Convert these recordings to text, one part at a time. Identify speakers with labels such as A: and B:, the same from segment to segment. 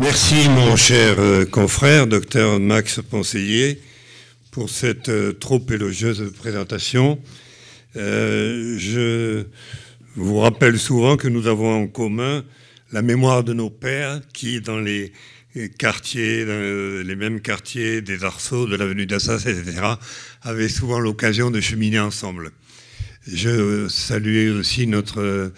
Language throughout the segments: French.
A: Merci mon cher euh, confrère, docteur Max Ponseiller, pour cette euh, trop élogieuse présentation. Euh, je vous rappelle souvent que nous avons en commun la mémoire de nos pères qui, dans les quartiers, les mêmes quartiers des Arceaux, de l'avenue d'Assas, etc., avaient souvent l'occasion de cheminer ensemble. Je salue aussi notre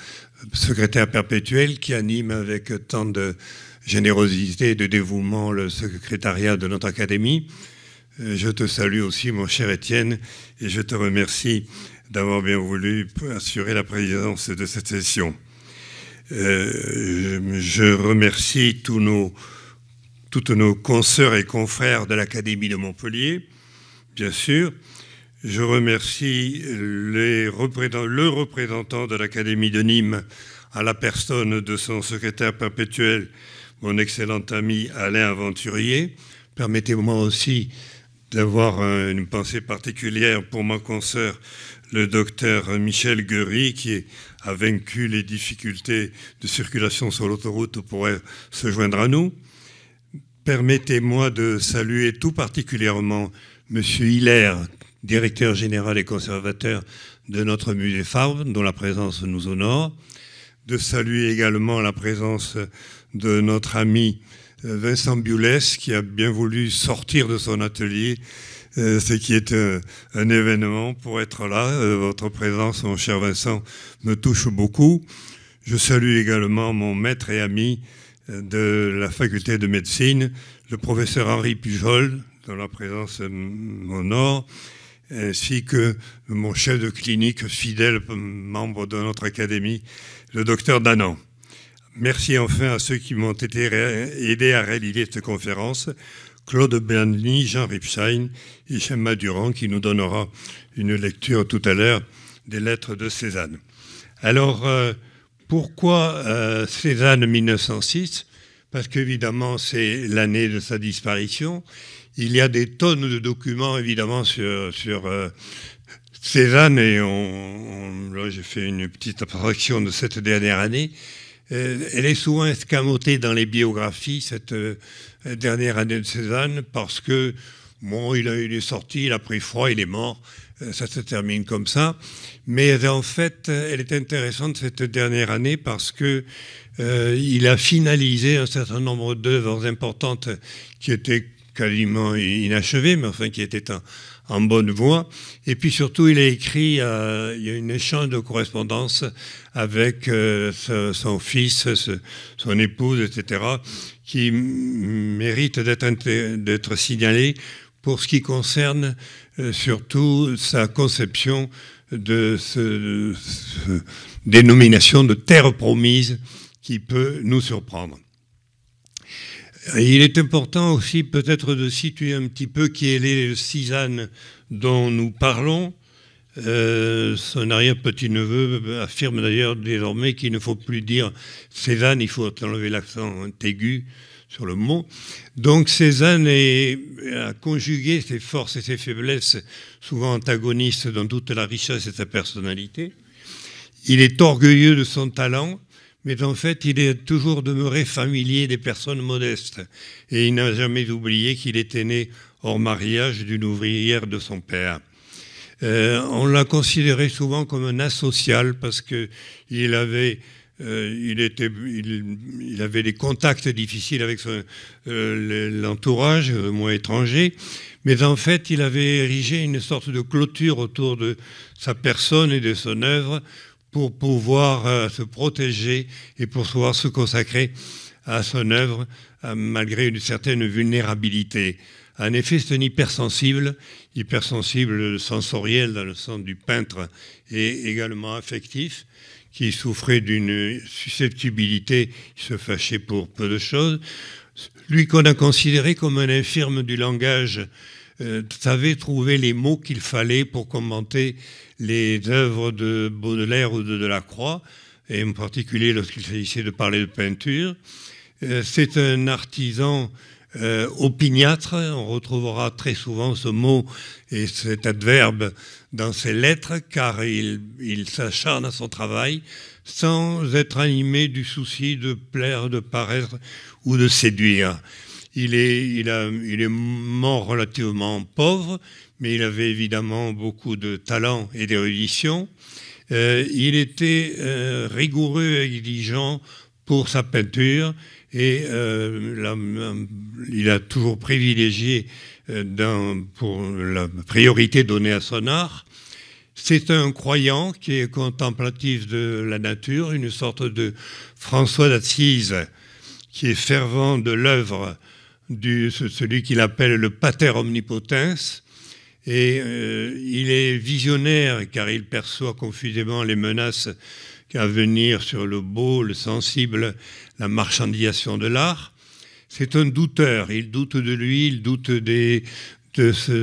A: secrétaire perpétuel qui anime avec tant de générosité et de dévouement le secrétariat de notre académie. Euh, je te salue aussi, mon cher Étienne, et je te remercie d'avoir bien voulu assurer la présidence de cette session. Euh, je remercie tous nos, toutes nos consoeurs et confrères de l'Académie de Montpellier, bien sûr. Je remercie les le représentant de l'Académie de Nîmes à la personne de son secrétaire perpétuel, mon excellent ami Alain Aventurier. Permettez-moi aussi d'avoir une pensée particulière pour mon consoeur, le docteur Michel Guéry, qui a vaincu les difficultés de circulation sur l'autoroute pour se joindre à nous. Permettez-moi de saluer tout particulièrement M. Hilaire, directeur général et conservateur de notre musée Favre, dont la présence nous honore, de saluer également la présence de notre ami euh, Vincent Bulès, qui a bien voulu sortir de son atelier, euh, ce qui est euh, un, événement pour être là. Votre présence, mon cher Vincent, me touche beaucoup. Je salue également mon maître et ami de la faculté de médecine, le professeur Henri Pujol, dont la présence m'honore, ainsi que mon chef de clinique fidèle membre de notre académie, le docteur Danan. Merci enfin à ceux qui m'ont aidé à réaliser cette conférence, Claude Berni, Jean Ripstein et Chema Durand, qui nous donnera une lecture tout à l'heure des lettres de Cézanne. Alors, euh, pourquoi euh, Cézanne 1906 Parce qu'évidemment, c'est l'année de sa disparition. Il y a des tonnes de documents, évidemment, sur, sur euh, Cézanne, et j'ai fait une petite abstraction de cette dernière année.
B: Euh, elle est
A: souvent escamotée dans les biographies, cette euh, dernière année de Cézanne, parce que, bon, il, a, eu est sorti, il a pris froid, il est mort, euh, ça se termine comme ça. Mais en fait, elle est intéressante cette dernière année parce que il a finalisé un certain nombre d'œuvres importantes qui étaient quasiment inachevées, mais enfin qui étaient en bonne voie. Et puis surtout, il a écrit, euh, il y a une échange de correspondance avec euh, son fils, son épouse, etc., qui mérite d'être signalé pour ce qui concerne euh, surtout sa conception de, cette ce dénomination de terre promise qui peut nous surprendre. Il est important aussi peut-être de situer un petit peu qui est les Cézanne dont nous parlons. Euh, son arrière-petit-neveu affirme d'ailleurs désormais qu'il ne faut plus dire Cézanne, il faut enlever l'accent aigu sur le mot. Donc Cézanne a conjugué ses forces et ses faiblesses, souvent antagonistes dans toute la richesse de sa personnalité. Il est orgueilleux de son talent, mais en fait, il est toujours demeuré familier des personnes modestes, et il n'a jamais oublié qu'il était né hors mariage d'une ouvrière de son père. Euh, on l'a considéré souvent comme un asocial parce qu'il avait euh, il, était, il, avait des contacts difficiles avec euh, l'entourage, moins étranger, mais en fait, il avait érigé une sorte de clôture autour de sa personne et de son œuvre pour pouvoir euh, se protéger et pour pouvoir se consacrer à son œuvre euh, malgré une certaine vulnérabilité. En effet, c'est un hypersensible, hypersensible sensoriel dans le sens du peintre et également affectif, qui souffrait d'une susceptibilité, il se fâchait pour peu de choses. Lui qu'on a considéré comme un infirme du langage, euh, savait trouver les mots qu'il fallait pour commenter les œuvres de Baudelaire ou de Delacroix, et en particulier lorsqu'il s'agissait de parler de peinture. Euh, c'est un artisan euh, opiniâtre, on retrouvera très souvent ce mot et cet adverbe dans ses lettres, car il, s'acharne à son travail sans être animé du souci de plaire, de paraître ou de séduire. Il est, il, a, il est mort relativement pauvre, mais il avait évidemment beaucoup de talent et d'érudition. Euh, il était euh, rigoureux et exigeant pour sa peinture et euh, il a toujours privilégié pour la priorité donnée à son art. C'est un croyant qui est contemplatif de la nature, une sorte de François d'Assise qui est fervent de l'œuvre de celui qu'il appelle le pater omnipotens, et euh, il est visionnaire car il perçoit confusément les menaces à venir sur le beau, le sensible, la marchandisation de l'art. C'est un douteur, il doute de lui, il doute de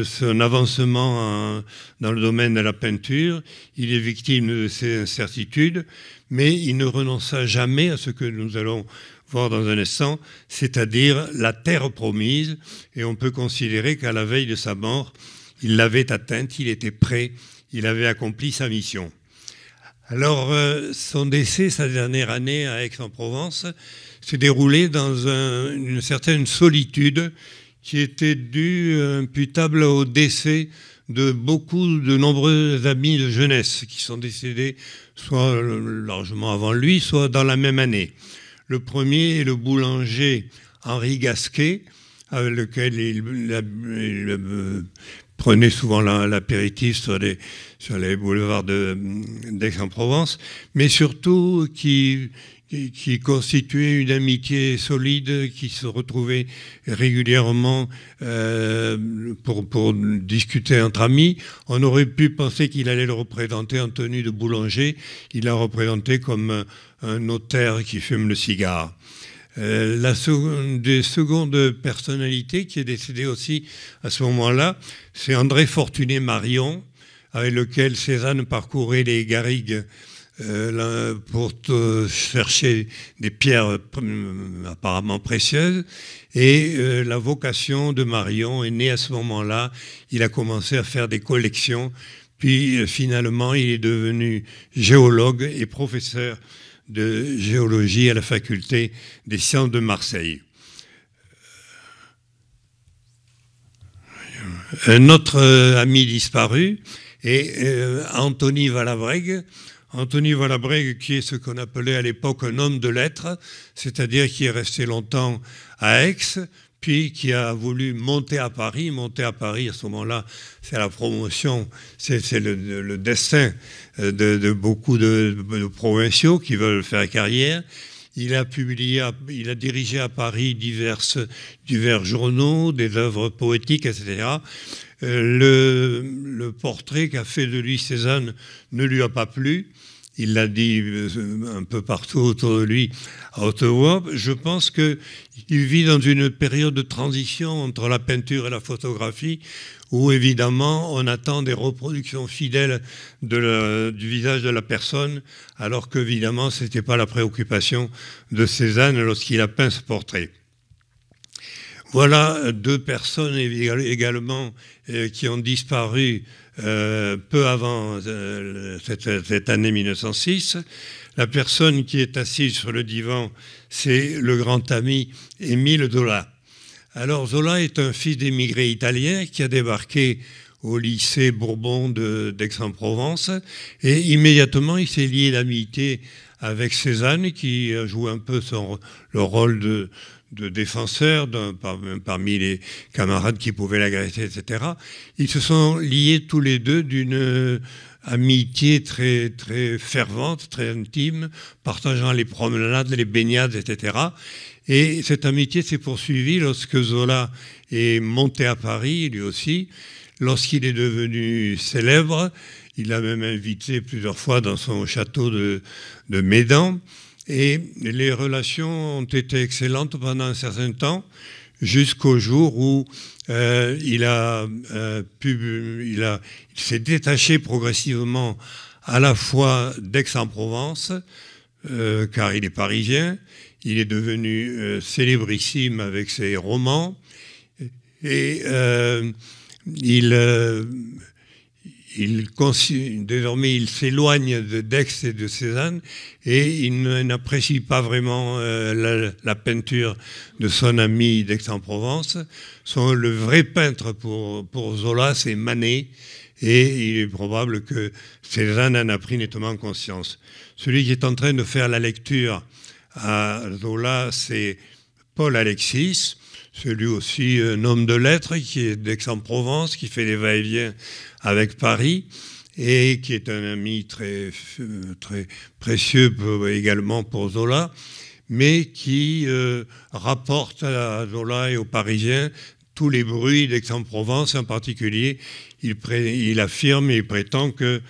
A: son avancement dans le domaine de la peinture, il est victime de ses incertitudes, mais il ne renonça jamais à ce que nous allons voir dans un instant, c'est-à-dire la terre promise, et on peut considérer qu'à la veille de sa mort, il l'avait atteinte, il était prêt, il avait accompli sa mission. Alors, euh, son décès, sa dernière année à Aix-en-Provence, s'est déroulé dans une certaine solitude qui était due, imputable au décès de beaucoup, de nombreux amis de jeunesse qui sont décédés soit euh, largement avant lui, soit dans la même année. Le premier est le boulanger Henri Gasquet, avec lequel il euh, prenait souvent l'apéritif sur les, sur les boulevards d'Aix-en-Provence, mais surtout qui, constituait une amitié solide, qui se retrouvait régulièrement euh, pour, discuter entre amis. On aurait pu penser qu'il allait le représenter en tenue de boulanger. Il l'a représenté comme un notaire qui fume le cigare. Euh, la seconde, personnalité qui est décédée aussi à ce moment-là, c'est André Fortuné Marion, avec lequel Cézanne parcourait les garrigues euh, pour euh, chercher des pierres hum, apparemment précieuses. Et la vocation de Marion est née à ce moment-là. Il a commencé à faire des collections. Puis finalement, il est devenu géologue et professeur de géologie à la faculté des sciences de Marseille. autre euh, ami disparu est euh, Anthony Valabreg. Anthony Valabrègue, qui est ce qu'on appelait à l'époque un homme de lettres, c'est-à-dire qui est resté longtemps à Aix, puis qui a voulu monter à Paris. Monter à Paris, à ce moment-là, c'est la promotion, c'est le, destin euh, de, beaucoup de, provinciaux qui veulent faire carrière. Il a publié, il a dirigé à Paris divers, journaux, des œuvres poétiques, etc. Euh, le, le portrait qu'a fait de lui Cézanne ne lui a pas plu il l'a dit euh, un peu partout autour de lui à Ottawa. Je pense qu'il vit dans une période de transition entre la peinture et la photographie, où évidemment on attend des reproductions fidèles du visage de la personne, alors qu'évidemment ce n'était pas la préoccupation de Cézanne lorsqu'il a peint ce portrait. Voilà deux personnes également euh, qui ont disparu euh, peu avant euh, cette, année 1906. La personne qui est assise sur le divan, c'est le grand ami Émile Zola. Alors Zola est un fils d'émigré italien qui a débarqué au lycée Bourbon d'Aix-en-Provence et immédiatement il s'est lié d'amitié avec Cézanne qui joue un peu son, le rôle de, de défenseurs parmi les camarades qui pouvaient l'agresser, etc. Ils se sont liés tous les deux d'une euh, amitié très, très fervente, très intime, partageant les promenades, les baignades, etc. Et cette amitié s'est poursuivie lorsque Zola est monté à Paris, lui aussi. Lorsqu'il est devenu célèbre, il l'a même invité plusieurs fois dans son château de, de Médan. Et les relations ont été excellentes pendant un certain temps, jusqu'au jour où euh, il, a, euh, pu, il, a, il s'est détaché progressivement à la fois d'Aix-en-Provence, euh, car il est parisien, il est devenu célébrissime avec ses romans, et il désormais, il s'éloigne de Dex et de Cézanne et il n'apprécie pas vraiment euh, la, peinture de son ami d'Aix-en-Provence. Le vrai peintre pour, pour Zola, c'est Manet et il est probable que Cézanne en a pris nettement conscience. Celui qui est en train de faire la lecture à Zola, c'est Paul Alexis. C'est lui aussi euh, un homme de lettres qui est d'Aix-en-Provence, qui fait des va-et-vient avec Paris et qui est un ami très, euh, très précieux également pour Zola, mais qui euh, rapporte à Zola et aux Parisiens tous les bruits d'Aix-en-Provence en particulier. Il, affirme et il prétend que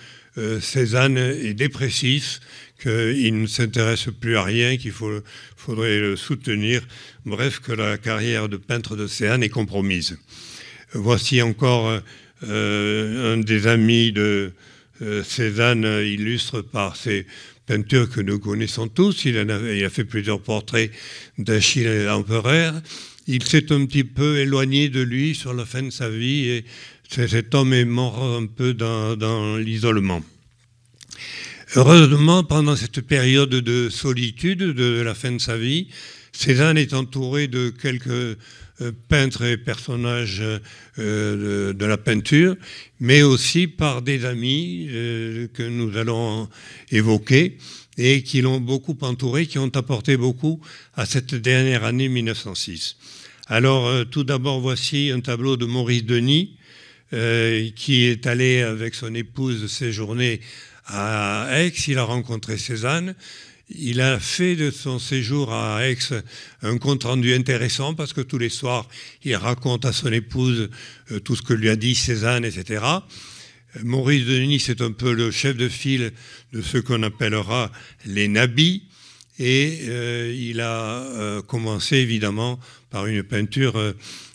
A: Cézanne est dépressif, qu'il ne s'intéresse plus à rien, qu'il faudrait le soutenir, bref, que la carrière de peintre de Cézanne est compromise. Voici encore euh, un des amis de euh, Cézanne, illustre par ses peintures que nous connaissons tous. Il, a, a fait plusieurs portraits d'Achille empereur. Il s'est un petit peu éloigné de lui sur la fin de sa vie et cet homme est mort un peu dans l'isolement. Heureusement, pendant cette période de solitude de la fin de sa vie, Cézanne est entouré de quelques euh, peintres et personnages euh, de, la peinture, mais aussi par des amis euh, que nous allons évoquer et qui l'ont beaucoup entouré, qui ont apporté beaucoup à cette dernière année 1906. Alors, tout d'abord, voici un tableau de Maurice Denis, qui est allé avec son épouse séjourner à Aix, il a rencontré Cézanne. Il a fait de son séjour à Aix un compte-rendu intéressant parce que tous les soirs, il raconte à son épouse euh, tout ce que lui a dit Cézanne, etc. Maurice Denis est un peu le chef de file de ce qu'on appellera les nabis. Et euh, il a euh, commencé évidemment par une peinture,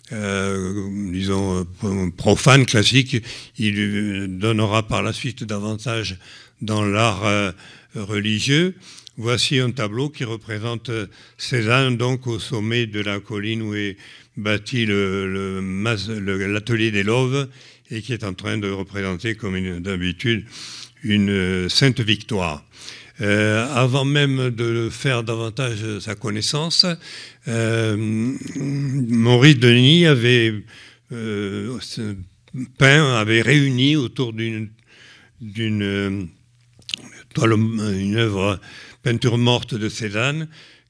A: disons, profane, classique. Il donnera par la suite davantage dans l'art euh, religieux. Voici un tableau qui représente euh, Cézanne, donc au sommet de la colline où est bâti l'atelier des Loves et qui est en train de représenter, comme d'habitude, une euh, sainte victoire. avant même de faire davantage sa connaissance, Maurice Denis avait peint, avait réuni autour d'une une œuvre peinture morte de Cézanne,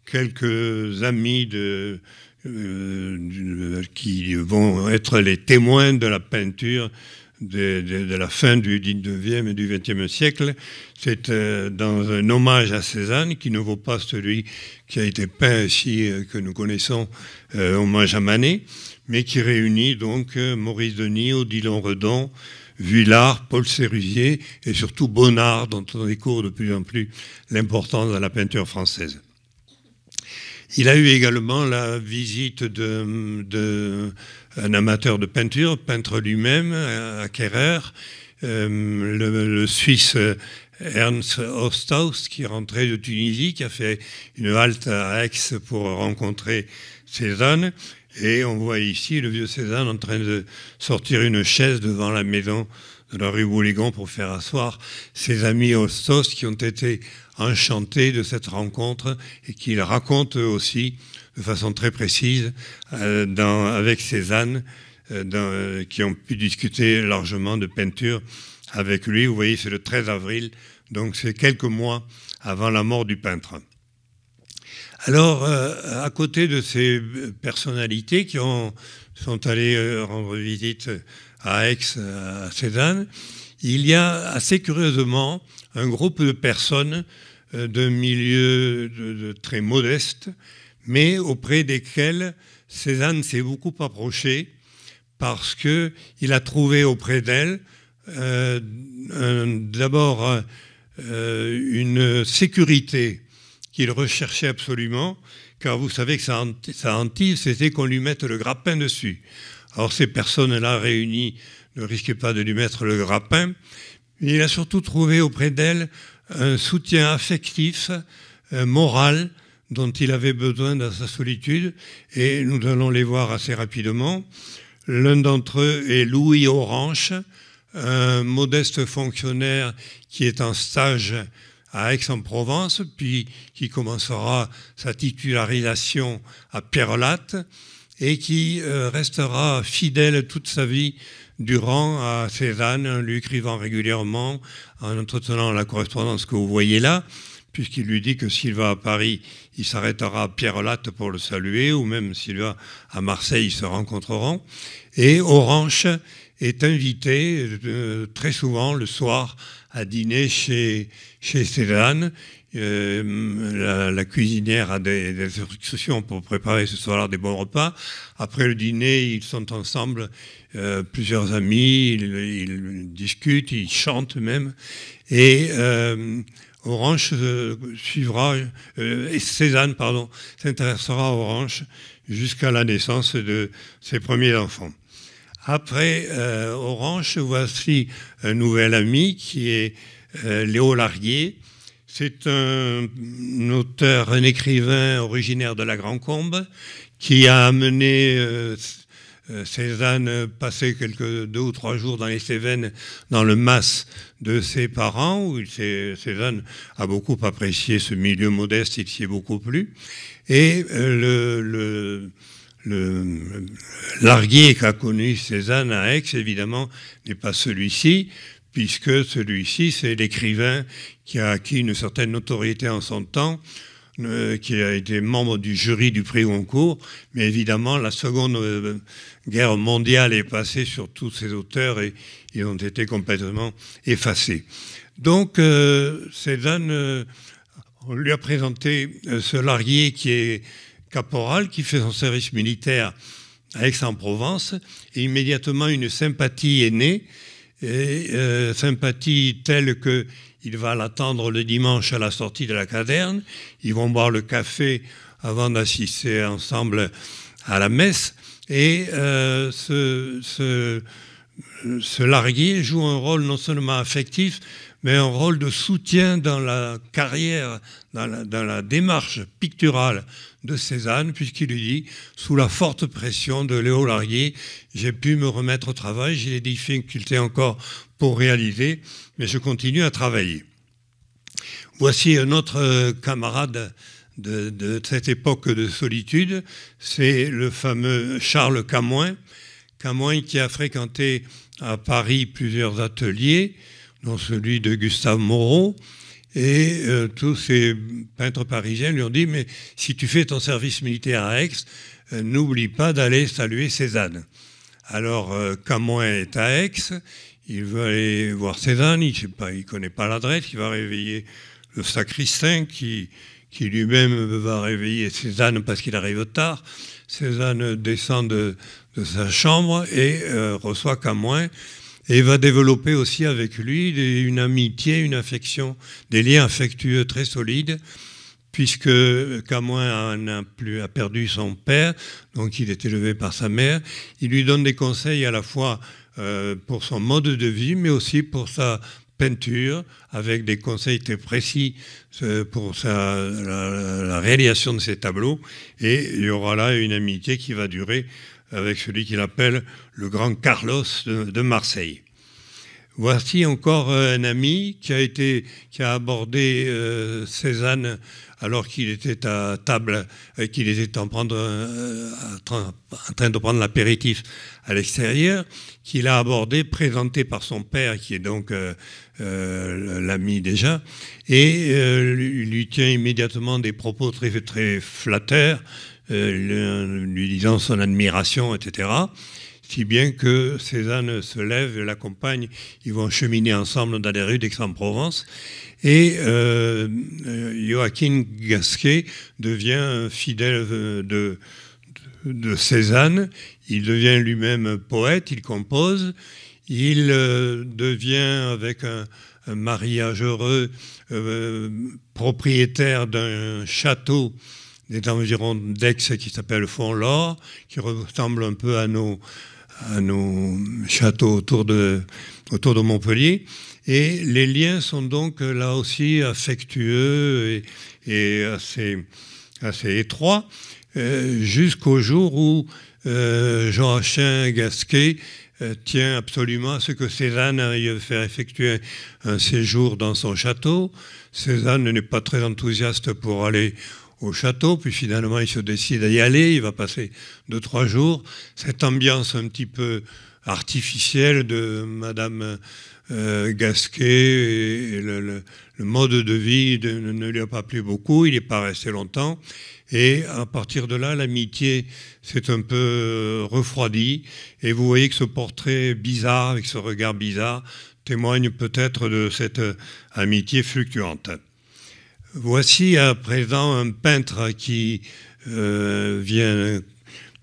A: quelques amis de, euh, qui vont être les témoins de la peinture de, de, la fin du 19e et du 20e siècle. C'est euh, dans un hommage à Cézanne qui ne vaut pas celui qui a été peint ici, euh, que nous connaissons, hommage à Manet, mais qui réunit donc Maurice Denis, Odilon Redon, Villard, Paul Sérusier et surtout Bonnard, dont on découvre de plus en plus l'importance dans la peinture française. Il a eu également la visite d'un de, amateur de peinture, peintre lui-même, acquéreur, euh, euh, le, Suisse euh, Ernst Osthaus, qui rentrait de Tunisie, qui a fait une halte à Aix pour rencontrer Cézanne, et on voit ici le vieux Cézanne en train de sortir une chaise devant la maison de la rue Bouligon pour faire asseoir ses amis hostos qui ont été enchantés de cette rencontre et qu'il raconte aussi de façon très précise euh, avec Cézanne, euh, euh, qui ont pu discuter largement de peinture avec lui. Vous voyez, c'est le 13 avril, donc c'est quelques mois avant la mort du peintre. Alors, euh, à côté de ces euh, personnalités qui ont, sont allées euh, rendre visite à Aix, à Cézanne, il y a assez curieusement un groupe de personnes de milieu de, très modeste, mais auprès desquelles Cézanne s'est beaucoup approché parce qu'il a trouvé auprès d'elle d'abord une sécurité qu'il recherchait absolument, car vous savez que sa, c'était qu'on lui mette le grappin dessus. Alors ces personnes-là réunies ne risquaient pas de lui mettre le grappin, il a surtout trouvé auprès d'elles un soutien affectif, moral, dont il avait besoin dans sa solitude, et nous allons les voir assez rapidement. L'un d'entre eux est Louis Orange, un modeste fonctionnaire qui est en stage à Aix-en-Provence, puis qui commencera sa titularisation à Pierrelatte et qui euh, restera fidèle toute sa vie durant à Cézanne, hein, lui écrivant régulièrement, en entretenant la correspondance que vous voyez là, puisqu'il lui dit que s'il va à Paris, il s'arrêtera à Pierrelatte pour le saluer, ou même s'il va à Marseille, ils se rencontreront. Et Orange est invité euh, très souvent le soir à dîner chez, chez Cézanne. Euh, la, cuisinière a des, instructions pour préparer ce soir-là des bons repas. Après le dîner, ils sont ensemble, euh, plusieurs amis, ils, discutent, ils chantent même. Et euh, Orange suivra, et Cézanne, pardon, s'intéressera à Orange jusqu'à la naissance de ses premiers enfants. Après euh, Orange, voici un nouvel ami qui est euh, Léo Larguier. C'est un, auteur, un écrivain originaire de la Grand-Combe qui a amené euh, Cézanne passer quelques deux ou trois jours dans les Cévennes, dans le mas de ses parents, où Cézanne a beaucoup apprécié ce milieu modeste, il s'y est beaucoup plu. Et le le larguier qu'a connu Cézanne à Aix, évidemment, n'est pas celui-ci, puisque celui-ci, c'est l'écrivain qui a acquis une certaine notoriété en son temps, euh, qui a été membre du jury du prix Goncourt. Mais évidemment, la Seconde euh, Guerre mondiale est passée sur tous ces auteurs et ils ont été complètement effacés. Donc, euh, Cézanne, on lui a présenté ce l'arguer qui est caporal qui fait son service militaire à Aix-en-Provence, et immédiatement une sympathie est née, et, euh, sympathie telle que il va l'attendre le dimanche à la sortie de la caverne, ils vont boire le café avant d'assister ensemble à la messe, et euh, ce, ce, ce joue un rôle non seulement affectif, mais un rôle de soutien dans la carrière, dans la, démarche picturale de Cézanne, puisqu'il lui dit, sous la forte pression de Léo Larrier, j'ai pu me remettre au travail, j'ai des difficultés encore pour réaliser, mais je continue à travailler. Voici un autre euh, camarade de, de cette époque de solitude, c'est le fameux Charles Camoin, Camoin qui a fréquenté à Paris plusieurs ateliers, dont celui de Gustave Moreau. Et euh, tous ces peintres parisiens lui ont dit, mais si tu fais ton service militaire à Aix, euh, n'oublie pas d'aller saluer Cézanne. Alors, euh, Camoin est à Aix, il veut aller voir Cézanne, il ne connaît pas l'adresse, il va réveiller le sacristain qui, lui-même va réveiller Cézanne parce qu'il arrive tard. Cézanne descend de, de sa chambre et reçoit Camoin et va développer aussi avec lui une amitié, une affection, des liens affectueux très solides, puisque Camoin a, plus, a perdu son père, donc il est élevé par sa mère. Il lui donne des conseils à la fois euh, pour son mode de vie, mais aussi pour sa peinture, avec des conseils très précis euh, pour la réalisation de ses tableaux. Et il y aura là une amitié qui va durer avec celui qu'il appelle le grand Carlos de, Marseille. Voici encore euh, un ami qui a, été, qui a abordé euh, Cézanne alors qu'il était à table, et euh, qu'il était en, train de prendre l'apéritif à l'extérieur, qu'il a abordé, présenté par son père, qui est donc l'ami déjà, et il lui tient immédiatement des propos très, très flatteurs euh, lui disant son admiration, etc. Si bien que Cézanne se lève et l'accompagne, ils vont cheminer ensemble dans les rues d'Aix-en-Provence. Et euh, euh, Joachim Gasquet devient fidèle de, de Cézanne, il devient lui-même poète, il compose, il devient avec un, mariage heureux propriétaire d'un château des environs d'Aix qui s'appelle font qui ressemble un peu à nos, châteaux autour de, Montpellier. Et les liens sont donc là aussi affectueux et, assez, étroits, euh, jusqu'au jour où euh, Jean-Achin Gasquet euh, tient absolument à ce que Cézanne aille faire effectuer un séjour dans son château. Cézanne n'est pas très enthousiaste pour aller au château, puis finalement il se décide à y aller, il va passer deux, trois jours. Cette ambiance un petit peu artificielle de Madame euh, Gasquet, et, le, mode de vie ne, lui a pas plu beaucoup, il n'est pas resté longtemps, et à partir de là, l'amitié s'est un peu euh, refroidie, et vous voyez que ce portrait bizarre, avec ce regard bizarre, témoigne peut-être de cette euh, amitié fluctuante. Voici à présent un peintre qui euh, vient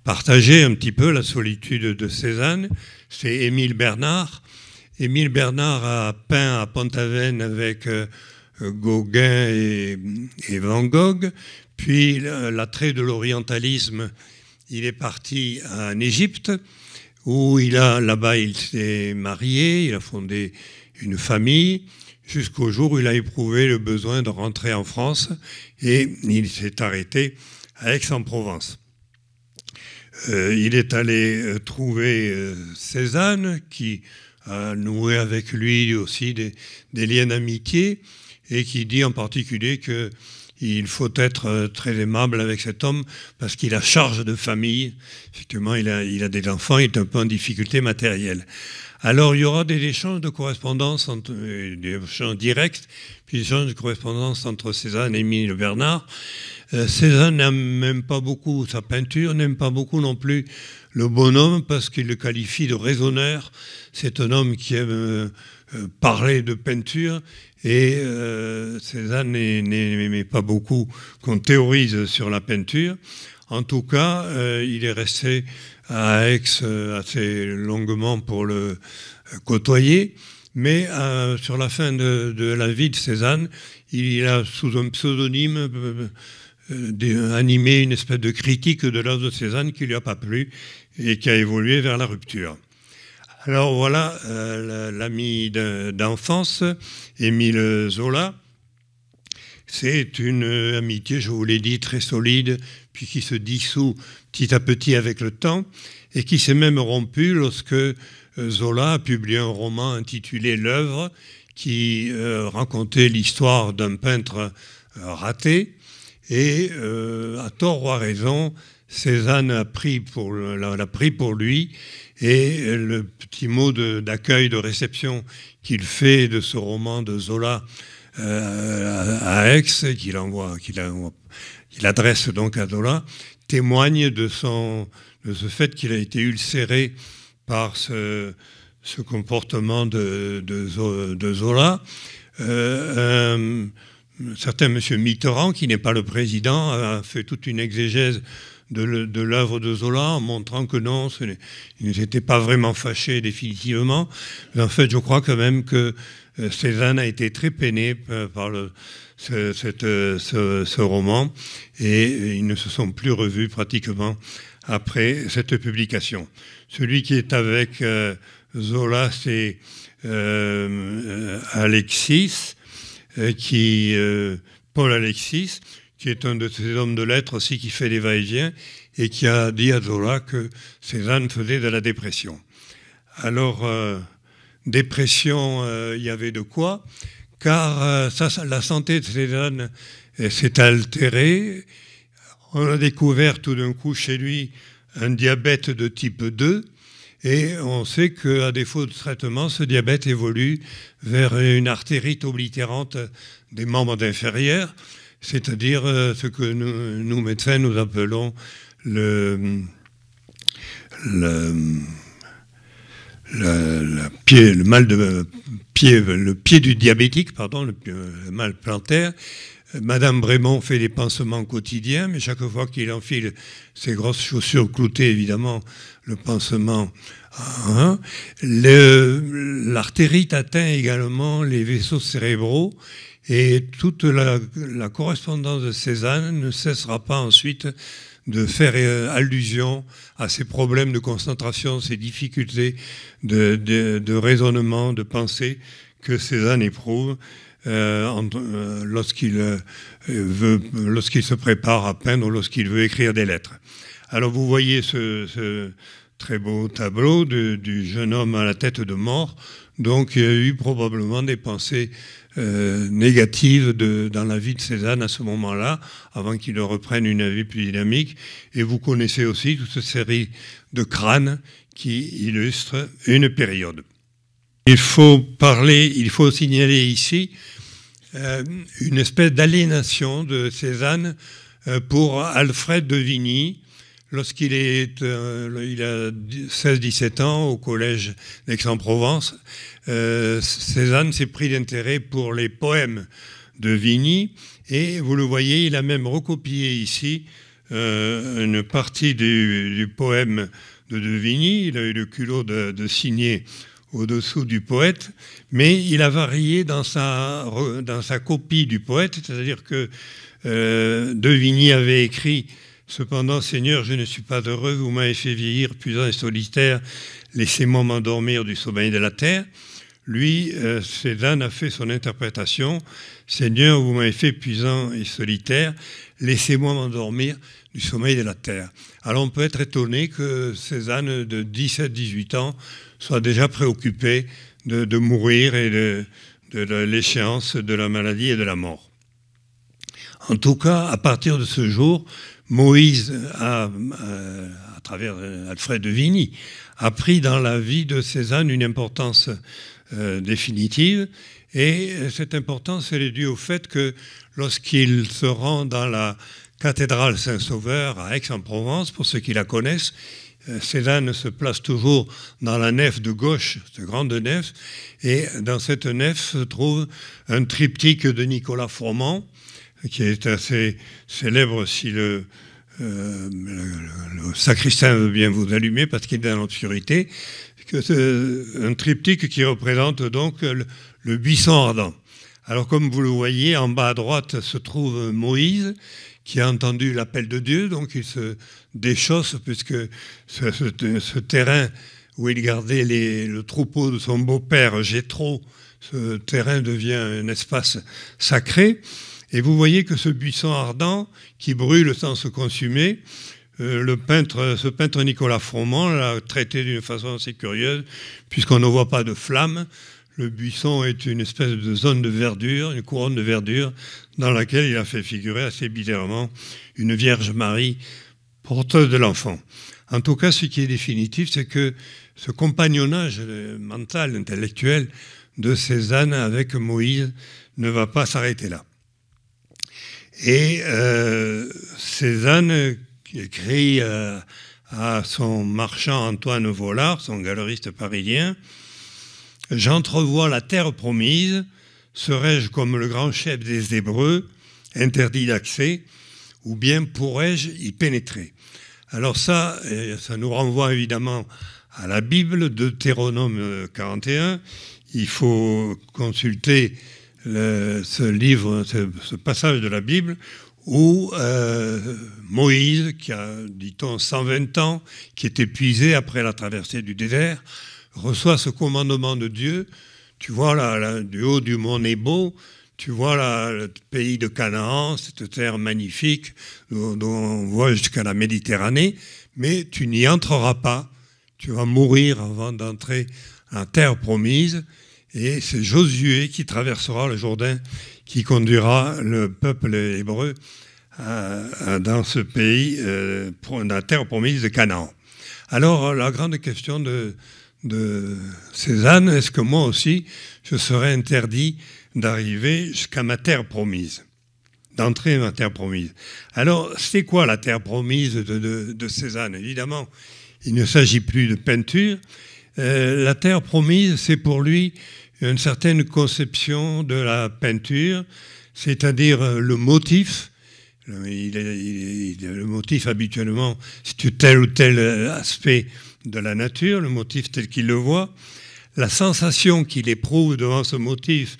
A: partager un petit peu la solitude de Cézanne. C'est Émile Bernard. Émile Bernard a peint à Pont-Aven avec euh, Gauguin et, et, Van Gogh. Puis l'attrait de l'orientalisme, il est parti en Égypte où il a là-bas il s'est marié, il a fondé une famille jusqu'au jour où il a éprouvé le besoin de rentrer en France et il s'est arrêté à Aix-en-Provence. Euh, il est allé euh, trouver euh, Cézanne, qui a noué avec lui aussi des, liens d'amitié, et qui dit en particulier que il faut être très aimable avec cet homme parce qu'il a charge de famille. Effectivement, il a, il a, des enfants, il est un peu en difficulté matérielle. Alors il y aura des échanges de correspondance, entre, euh, des échanges directs, puis des échanges de correspondance entre Cézanne et Émile Bernard. Euh, Cézanne n'aime pas beaucoup sa peinture, n'aime pas beaucoup non plus le bonhomme parce qu'il le qualifie de raisonneur. C'est un homme qui aime euh, parler de peinture et Cézanne n'aimait pas beaucoup qu'on théorise sur la peinture. En tout cas, euh, il est resté à Aix euh, assez longuement pour le euh, côtoyer. Mais sur la fin de, la vie de Cézanne, il a sous un pseudonyme animé une espèce de critique de l'œuvre de Cézanne qui ne lui a pas plu et qui a évolué vers la rupture. Alors voilà l'ami d'enfance, Émile Zola, c'est une euh, amitié, je vous l'ai dit, très solide, puis qui se dissout petit à petit avec le temps, et qui s'est même rompue lorsque euh, Zola a publié un roman intitulé L'œuvre, qui euh, racontait l'histoire d'un peintre raté. Et à tort ou à raison, Cézanne a pris pour, l'a, pris pour lui. Et le petit mot d'accueil, de réception qu'il fait de ce roman de Zola euh, à Aix, qu'il envoie, qu'il adresse donc à Zola, témoigne de, son, ce fait qu'il a été ulcéré par ce, comportement de, de, Zola. Euh, un certain monsieur Mitterrand, qui n'est pas le président, a fait toute une exégèse de l'œuvre de Zola en montrant que non, ce il n'était pas vraiment fâché définitivement. en fait, je crois quand même que Cézanne euh, a été très peiné euh, par euh, ce, roman et ils ne se sont plus revus pratiquement après cette publication. Celui qui est avec Zola, c'est Alexis, qui, Paul Alexis, qui est un de ces hommes de lettres aussi qui fait des va-et-vient et qui a dit à Zola que Cézanne faisait de la dépression. Alors, dépression, euh, il y avait de quoi, car euh, la santé de ces jeunes euh, s'est altérée. On a découvert tout d'un coup chez lui un diabète de type 2. Et on sait qu'à défaut de traitement, ce diabète évolue vers une artérite oblitérante des membres inférieurs, c'est-à-dire ce que nous, nous, médecins, nous appelons le, le la, le mal de pied, le pied du diabétique, pardon, le, euh, mal plantaire. Euh, Madame Brémond fait des pansements quotidiens, mais chaque fois qu'il enfile ses grosses chaussures cloutées, évidemment, le pansement L'artérite atteint également les vaisseaux cérébraux et toute la, la correspondance de Cézanne ne cessera pas ensuite de faire euh, allusion à ces problèmes de concentration, ces difficultés de, raisonnement, de pensée que Cézanne éprouve. Euh, euh, lorsqu'il se prépare à peindre, lorsqu'il veut écrire des lettres. Alors vous voyez ce, très beau tableau du jeune homme à la tête de mort. Donc il y a eu probablement des pensées euh, négatives dans la vie de Cézanne à ce moment-là, avant qu'il ne reprenne une vie plus dynamique. Et vous connaissez aussi toute cette série de crânes qui illustrent une période. Il faut parler, il faut signaler ici euh, une espèce d'aliénation de Cézanne euh, pour Alfred de Vigny, Lorsqu'il est, euh, il a 16-17 ans au collège d'Aix-en-Provence, euh, Cézanne s'est pris d'intérêt pour les poèmes de Vigny et vous le voyez, il a même recopié ici euh, une partie du, poème de, Vigny. Il a eu le culot de, de signer au-dessous du poète, mais il a varié dans sa, dans sa copie du poète, c'est-à-dire que De Vigny avait écrit Cependant, Seigneur, je ne suis pas heureux, vous m'avez fait vieillir, puisant et solitaire, laissez-moi m'endormir du sommeil de la terre. Lui, euh, Cézanne a fait son interprétation, Seigneur, vous m'avez fait puisant et solitaire, laissez-moi m'endormir du sommeil de la terre. Alors on peut être étonné que Cézanne, de 17 18 ans, soit déjà préoccupé de, mourir et de l'échéance de la maladie et de la mort. En tout cas, à partir de ce jour, Moïse euh, à travers euh, Alfred de Vigny, a pris dans la vie de Cézanne une importance euh, définitive. Et cette importance, elle est due au fait que lorsqu'il se rend dans la cathédrale Saint-Sauveur à Aix-en-Provence, pour ceux qui la connaissent, Cézanne se place toujours dans la nef de gauche, cette grande nef, et dans cette nef se trouve un triptyque de Nicolas Froment qui est assez célèbre si euh, le, le, sacristain veut bien vous allumer parce qu'il est dans l'obscurité, un triptyque qui représente donc le, buisson ardent. Alors comme vous le voyez, en bas à droite se trouve Moïse qui a entendu l'appel de Dieu, donc il se déchausse puisque ce, terrain où il gardait les, le troupeau de son beau-père Gétro, ce terrain devient un espace sacré. Et vous voyez que ce buisson ardent qui brûle sans se consumer, euh, le peintre, ce peintre Nicolas Froment l'a traité d'une façon assez curieuse, puisqu'on ne voit pas de flamme. Le buisson est une espèce de zone de verdure, une couronne de verdure, dans laquelle il a fait figurer assez bizarrement une Vierge Marie porteuse de l'enfant. En tout cas, ce qui est définitif, c'est que ce compagnonnage mental, intellectuel de Cézanne avec Moïse ne va pas s'arrêter là. Et euh, Cézanne écrit euh, à son marchand Antoine Vollard, son galeriste parisien, J'entrevois la terre promise, serais-je comme le grand chef des Hébreux, interdit d'accès, ou bien pourrais-je y pénétrer Alors ça, euh, ça nous renvoie évidemment à la Bible, Deutéronome 41. Euh, Il faut consulter ce livre, ce, passage de la Bible où euh, Moïse, qui a, dit-on, 120 ans, qui est épuisé après la traversée du désert, reçoit ce commandement de Dieu. Tu vois, là, du haut du mont Nebo, tu vois là, le pays de Canaan, cette terre magnifique dont, dont on voit jusqu'à la Méditerranée, mais tu n'y entreras pas. Tu vas mourir avant d'entrer en terre promise. Et c'est Josué qui traversera le Jourdain, qui conduira le peuple hébreu euh, euh, dans ce pays, euh, pour, dans la terre promise de Canaan. Alors, la grande question de, de Cézanne, est-ce que moi aussi, je serais interdit d'arriver jusqu'à ma terre promise d'entrer dans ma terre promise. Alors, c'est quoi la terre promise de, de, Cézanne Évidemment, il ne s'agit plus de peinture. la terre promise, c'est pour lui une certaine conception de la peinture, c'est-à-dire euh, le motif. Le, motif, habituellement, c'est tel ou tel euh, aspect de la nature, le motif tel qu'il le voit, la sensation qu'il éprouve devant ce motif,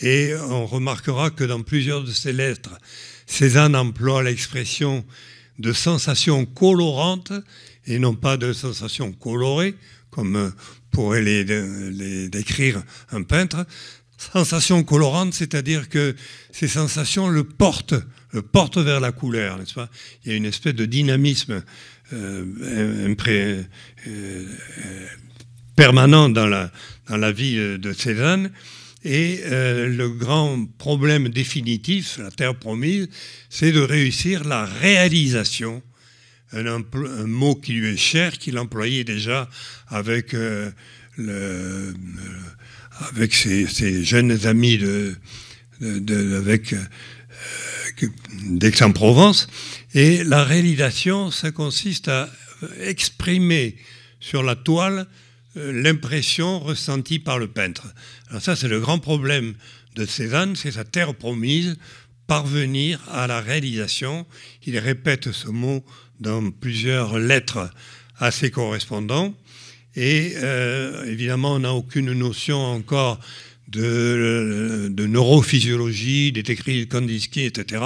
A: et on remarquera que dans plusieurs de ses lettres, Cézanne emploie l'expression de sensation colorante et non pas de sensation colorée, comme euh, pourrait les, décrire un peintre, sensation colorante, c'est-à-dire que ces sensations le portent, le portent vers la couleur, n'est-ce pas Il y a une espèce de dynamisme euh, euh, euh, permanent dans la, dans la vie de Cézanne. Et le grand problème définitif, la terre promise, c'est de réussir la réalisation un, mot qui lui est cher, qu'il employait déjà avec, euh, euh, avec ses, jeunes amis de, avec euh, d'Aix-en-Provence. Et la réalisation, ça consiste à exprimer sur la toile l'impression ressentie par le peintre. Alors ça, c'est le grand problème de Cézanne, c'est sa terre promise, parvenir à la réalisation. Il répète ce mot dans plusieurs lettres à ses correspondants. Et euh, évidemment, on n'a aucune notion encore de, neurophysiologie, des techniques de Kandinsky, etc.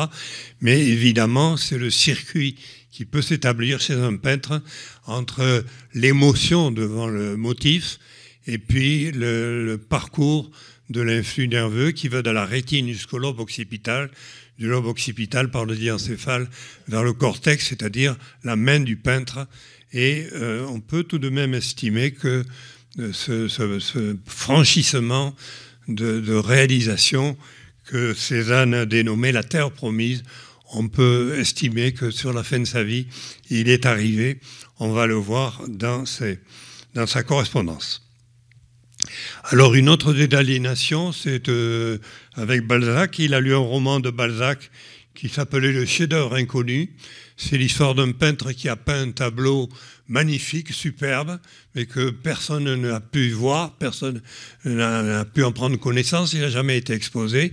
A: Mais évidemment, c'est le circuit qui peut s'établir chez un peintre entre l'émotion devant le motif et puis le parcours de l'influx nerveux qui va de la rétine jusqu'au lobe occipital, du lobe occipital par le diencéphale vers le cortex, c'est-à-dire la main du peintre. Et euh, on peut tout de même estimer que euh, ce, franchissement de, réalisation que Cézanne a dénommé la Terre promise, on peut estimer que sur la fin de sa vie, il est arrivé. On va le voir dans sa correspondance. Alors une autre dédalination, c'est euh, avec Balzac. Il a lu un roman de Balzac qui s'appelait Le chef-d'œuvre inconnu. C'est l'histoire d'un peintre qui a peint un tableau magnifique, superbe, mais que personne n'a pu voir, personne n'a pu en prendre connaissance, il n'a jamais été exposé.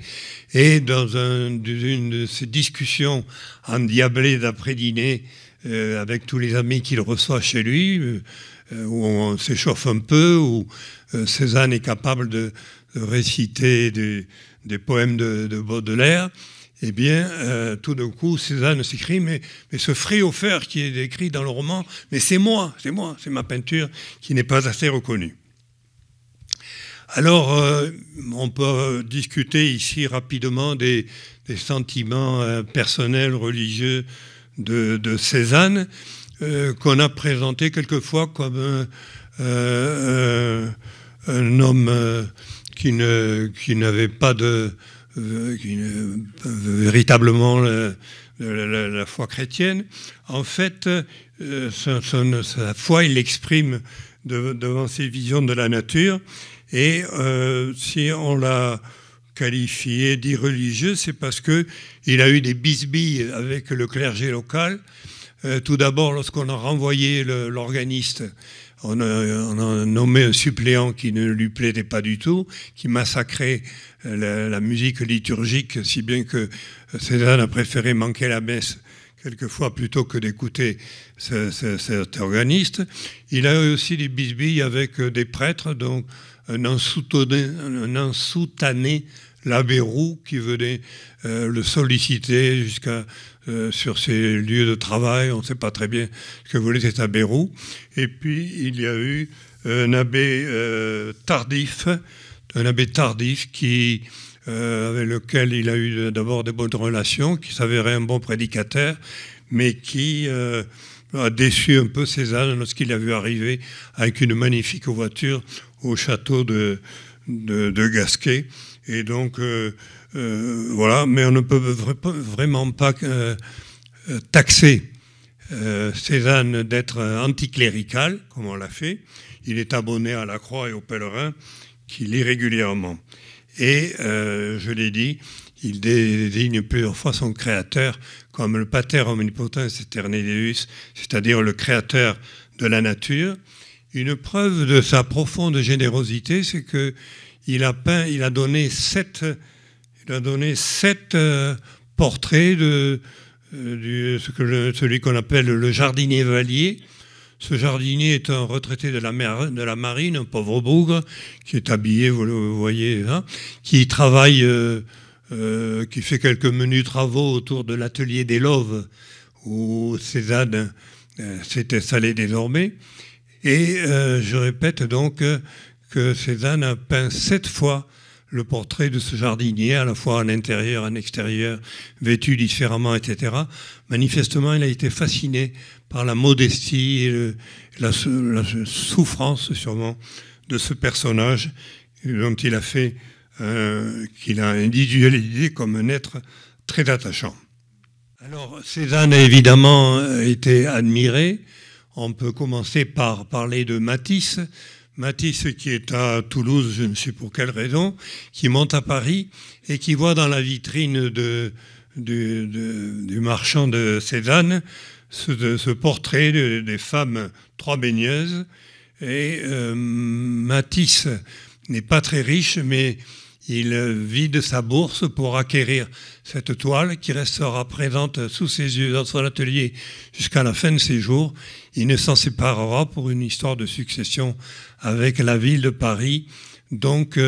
A: Et dans une de ces discussions endiablées d'après-dîner euh, avec tous les amis qu'il reçoit chez lui, euh, où on s'échauffe un peu, où euh, Cézanne est capable de, réciter des, poèmes de, Baudelaire, eh bien, euh, tout d'un coup, Cézanne s'écrit, mais, mais ce fréau fer qui est décrit dans le roman, mais c'est moi, c'est moi, c'est ma peinture qui n'est pas assez reconnue. Alors, euh, on peut discuter ici rapidement des, sentiments personnels, religieux de, de Cézanne, qu'on a présenté quelquefois comme un homme euh, qui ne qui n'avait pas de euh, qui véritablement la, foi chrétienne. En fait, euh, sa foi, il l'exprime devant ses visions de la nature. Et si on l'a qualifié d'irreligieux, c'est parce que il a eu des bisbilles avec le clergé local. tout d'abord, lorsqu'on a renvoyé l'organiste on a, nommé un suppléant qui ne lui plaidait pas du tout, qui massacrait euh, la, musique liturgique, si bien que Cézanne a préféré manquer la messe quelquefois plutôt que d'écouter cet organiste. Il a eu aussi des bisbilles avec euh, des prêtres, donc un ensoutané, l'abbé Roux qui venait euh, le solliciter jusqu'à euh, sur ses lieux de travail. On ne sait pas très bien ce que voulait cet abbé Roux. Et puis, il y a eu euh, un abbé euh, tardif, un abbé tardif qui, avec lequel il a eu d'abord des bonnes relations, qui s'avérait un bon prédicateur, mais qui a déçu un peu Cézanne lorsqu'il a vu arriver avec une magnifique voiture au château de, de, Gasquet. Et donc, euh, voilà, mais on ne peut vraiment pas euh, euh, taxer Cézanne d'être anticlérical, comme on l'a fait. Il est abonné à la croix et au pèlerin qu'il lit régulièrement. Et, je l'ai dit, il désigne plusieurs fois son créateur comme le pater omnipotent et c'est-à-dire le créateur de la nature. Une preuve de sa profonde générosité, c'est que a peint, il a donné sept il a donné sept euh, portraits de, euh, celui qu'on appelle le jardinier valier. Ce jardinier est un retraité de la, de la marine, un pauvre bougre, qui est habillé, vous, le voyez, hein, qui travaille, euh, qui fait quelques menus travaux autour de l'atelier des Loves, où Cézanne s'est installé désormais. Et je répète donc que Cézanne a peint sept fois le portrait de ce jardinier, à la fois en intérieur, à l'extérieur, vêtu différemment, etc. Manifestement, il a été fasciné par la modestie et la, souffrance, sûrement, de ce personnage dont il a fait, euh, qu'il a individualisé comme un être très attachant. Alors, Cézanne a évidemment euh, été admiré. On peut commencer par parler de Matisse. Matisse, qui est à Toulouse, je ne sais pour quelle raison, qui monte à Paris et qui voit dans la vitrine du, marchand de Cézanne ce, portrait des femmes trois baigneuses. Et euh, Matisse n'est pas très riche, mais il vide sa bourse pour acquérir cette toile qui restera présente sous ses yeux dans son atelier jusqu'à la fin de ses jours. Il ne s'en séparera pour une histoire de succession avec la ville de Paris. Donc,